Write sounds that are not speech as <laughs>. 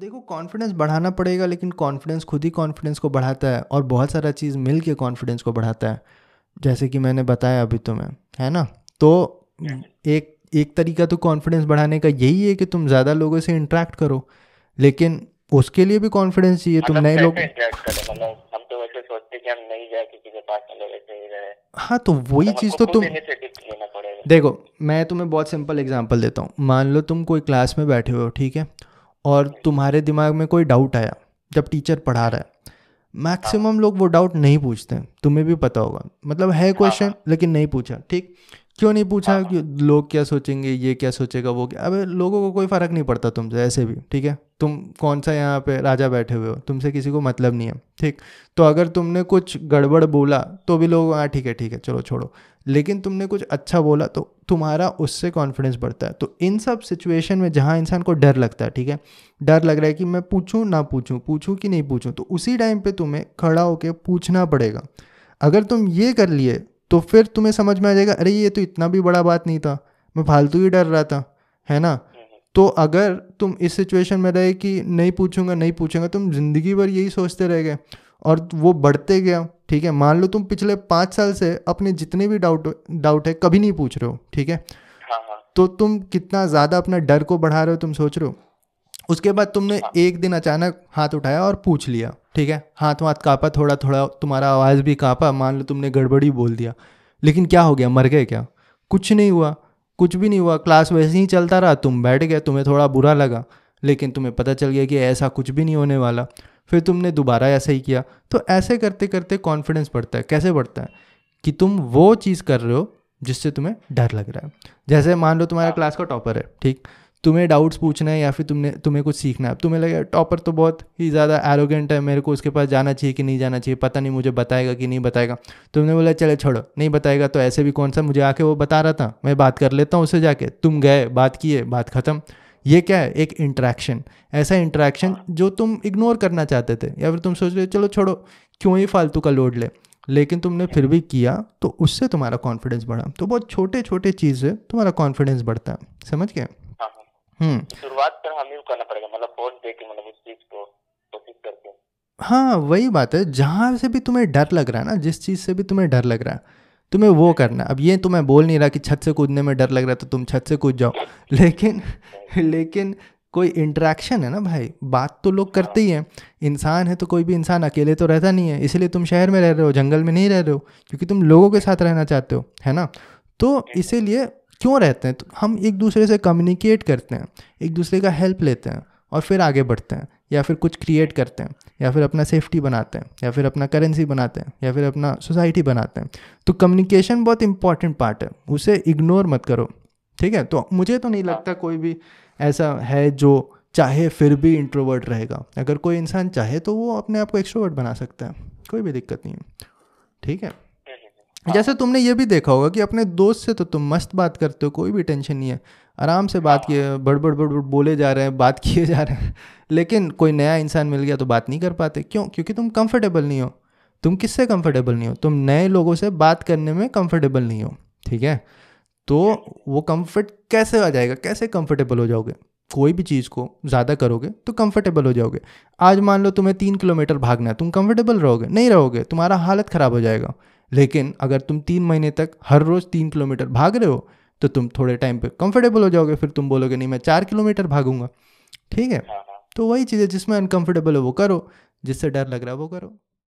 देखो कॉन्फिडेंस बढ़ाना पड़ेगा लेकिन कॉन्फिडेंस खुद ही कॉन्फिडेंस को बढ़ाता है और बहुत सारा चीज़ मिल के कॉन्फिडेंस को बढ़ाता है जैसे कि मैंने बताया अभी तुम्हें है ना तो एक एक तरीका तो कॉन्फिडेंस बढ़ाने का यही है कि तुम ज़्यादा लोगों से इंट्रैक्ट करो लेकिन उसके लिए भी कॉन्फिडेंस चाहिए तुम मतलब नए लोग मतलब तो हाँ तो वही मतलब चीज़ तो तुम देखो मैं तुम्हें बहुत सिंपल एग्जांपल देता हूँ मान लो तुम कोई क्लास में बैठे हो ठीक है और तुम्हारे दिमाग में कोई डाउट आया जब टीचर पढ़ा रहा है मैक्सिमम लोग वो डाउट नहीं पूछते तुम्हें भी पता होगा मतलब है क्वेश्चन हाँ, हाँ। लेकिन नहीं पूछा ठीक क्यों नहीं पूछा हाँ, हाँ। कि लोग क्या सोचेंगे ये क्या सोचेगा वो क्या अबे लोगों को कोई फ़र्क नहीं पड़ता तुमसे ऐसे भी ठीक है तुम कौन सा यहाँ पे राजा बैठे हुए हो तुमसे किसी को मतलब नहीं है ठीक तो अगर तुमने कुछ गड़बड़ बोला तो भी लोग हाँ ठीक है ठीक है चलो छोड़ो लेकिन तुमने कुछ अच्छा बोला तो तुम्हारा उससे कॉन्फिडेंस बढ़ता है तो इन सब सिचुएशन में जहाँ इंसान को डर लगता है ठीक है डर लग रहा है कि मैं पूछूँ ना पूछूँ पूछूँ कि नहीं पूछूँ तो उसी टाइम पर तुम्हें खड़ा होकर पूछना पड़ेगा अगर तुम ये कर लिए तो फिर तुम्हें समझ में आ जाएगा अरे ये तो इतना भी बड़ा बात नहीं था मैं फालतू ही डर रहा था है ना हम्म। तो अगर तुम इस सिचुएशन में रहे कि नहीं पूछूंगा नहीं पूछूंगा तुम जिंदगी भर यही सोचते रह गए और वो बढ़ते गया ठीक है मान लो तुम पिछले पाँच साल से अपने जितने भी डाउट डाउट है कभी नहीं पूछ रहे हो ठीक है हाँ, हाँ। तो तुम कितना ज़्यादा अपना डर को बढ़ा रहे हो तुम सोच रहे हो उसके बाद तुमने हाँ। एक दिन अचानक हाथ उठाया और पूछ लिया ठीक है हाथ वाथ काँपा थोड़ा थोड़ा तुम्हारा आवाज़ भी काँपा मान लो तुमने गड़बड़ी बोल दिया लेकिन क्या हो गया मर गए क्या कुछ नहीं हुआ कुछ भी नहीं हुआ क्लास वैसे ही चलता रहा तुम बैठ गए तुम्हें थोड़ा बुरा लगा लेकिन तुम्हें पता चल गया कि ऐसा कुछ भी नहीं होने वाला फिर तुमने दोबारा ऐसा ही किया तो ऐसे करते करते कॉन्फिडेंस बढ़ता है कैसे बढ़ता है कि तुम वो चीज़ कर रहे हो जिससे तुम्हें डर लग रहा है जैसे मान लो तुम्हारा क्लास हाँ। का टॉपर है ठीक तुम्हें डाउट्स पूछना है या फिर तुमने तुम्हें कुछ सीखना है तुम्हें लगे टॉपर तो बहुत ही ज़्यादा एरोगेंट है मेरे को उसके पास जाना चाहिए कि नहीं जाना चाहिए पता नहीं मुझे बताएगा कि नहीं बताएगा तुमने बोला चले छोड़ो नहीं बताएगा तो ऐसे भी कौन सा मुझे आके वो बता रहा था मैं बात कर लेता हूँ उससे जाके तुम गए बात किए बात ख़त्म ये क्या है एक इंट्रैक्शन ऐसा इंट्रैक्शन हाँ। जो तुम इग्नोर करना चाहते थे या फिर तुम सोच रहे चलो छोड़ो क्यों ही फालतू का लोड ले लेकिन तुमने फिर भी किया तो उससे तुम्हारा कॉन्फिडेंस बढ़ा तो बहुत छोटे छोटे चीज़ से तुम्हारा कॉन्फिडेंस बढ़ता है समझ गए हम्म। तो शुरुआत हमें करना पड़ेगा मतलब दे के मतलब उस चीज को कोशिश करके हाँ वही बात है जहाँ से भी तुम्हें डर लग रहा है ना जिस चीज़ से भी तुम्हें डर लग रहा है तुम्हें वो करना अब ये तो मैं बोल नहीं रहा कि छत से कूदने में डर लग रहा तो तुम छत से कूद जाओ <laughs> लेकिन लेकिन कोई इंट्रैक्शन है ना भाई बात तो लोग हाँ। करते ही हैं इंसान है तो कोई भी इंसान अकेले तो रहता नहीं है इसलिए तुम शहर में रह रहे हो जंगल में नहीं रह रहे हो क्योंकि तुम लोगों के साथ रहना चाहते हो है ना तो इसीलिए क्यों रहते हैं तो हम एक दूसरे से कम्युनिकेट करते हैं एक दूसरे का हेल्प लेते हैं और फिर आगे बढ़ते हैं या फिर कुछ क्रिएट करते हैं या फिर अपना सेफ्टी बनाते हैं या फिर अपना करेंसी बनाते हैं या फिर अपना सोसाइटी बनाते हैं तो कम्युनिकेशन बहुत इंपॉर्टेंट पार्ट है उसे इग्नोर मत करो ठीक है तो मुझे तो नहीं हाँ। लगता कोई भी ऐसा है जो चाहे फिर भी इंट्रोवर्ट रहेगा अगर कोई इंसान चाहे तो वो अपने आप को एक्सट्रोवर्ट बना सकता है कोई भी दिक्कत नहीं है ठीक है जैसे तुमने ये भी देखा होगा कि अपने दोस्त से तो तुम मस्त बात करते हो कोई भी टेंशन नहीं है आराम से बात किए हाँ। बड़बड़ बड़बड़ बोले जा रहे हैं बात <laughs> किए जा रहे हैं लेकिन कोई नया इंसान मिल गया तो बात नहीं कर पाते क्यों क्योंकि तुम कंफर्टेबल नहीं हो तुम किससे कंफर्टेबल नहीं हो तुम नए लोगों से बात करने में कंफर्टेबल नहीं हो ठीक है तो वो कंफर्ट कैसे आ जाएगा कैसे कंफर्टेबल हो जाओगे कोई भी चीज़ को ज़्यादा करोगे तो कंफर्टेबल हो जाओगे आज मान लो तुम्हें तीन किलोमीटर भागना है तुम कंफर्टेबल रहोगे नहीं रहोगे तुम्हारा हालत ख़राब हो जाएगा लेकिन अगर तुम तीन महीने तक हर रोज़ तीन किलोमीटर भाग रहे हो तो तुम थोड़े टाइम पे कंफर्टेबल हो जाओगे फिर तुम बोलोगे नहीं मैं चार किलोमीटर भागूंगा ठीक है हाँ, हाँ। तो वही चीजें जिसमें अनकंफर्टेबल है वो करो जिससे डर लग रहा है वो करो